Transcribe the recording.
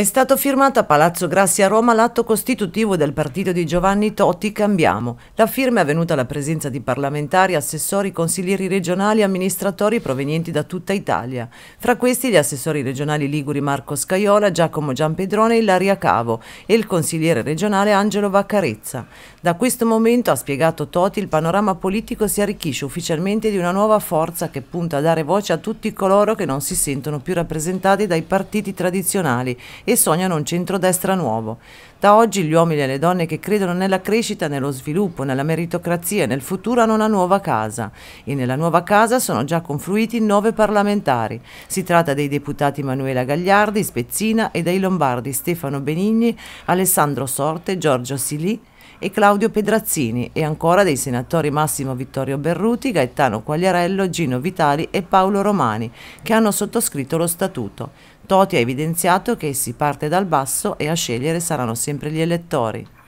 È stato firmato a Palazzo Grassi a Roma l'atto costitutivo del partito di Giovanni Totti Cambiamo. La firma è avvenuta alla presenza di parlamentari, assessori, consiglieri regionali e amministratori provenienti da tutta Italia. Fra questi gli assessori regionali liguri Marco Scaiola, Giacomo Gianpedrone e Ilaria Cavo e il consigliere regionale Angelo Vaccarezza. Da questo momento, ha spiegato Totti, il panorama politico si arricchisce ufficialmente di una nuova forza che punta a dare voce a tutti coloro che non si sentono più rappresentati dai partiti tradizionali e sognano un centrodestra nuovo. Da oggi gli uomini e le donne che credono nella crescita, nello sviluppo, nella meritocrazia e nel futuro hanno una nuova casa e nella nuova casa sono già confluiti nove parlamentari. Si tratta dei deputati Manuela Gagliardi, Spezzina e dei Lombardi Stefano Benigni, Alessandro Sorte, Giorgio Silì, e Claudio Pedrazzini e ancora dei senatori Massimo Vittorio Berruti, Gaetano Quagliarello, Gino Vitali e Paolo Romani, che hanno sottoscritto lo statuto. Toti ha evidenziato che si parte dal basso e a scegliere saranno sempre gli elettori.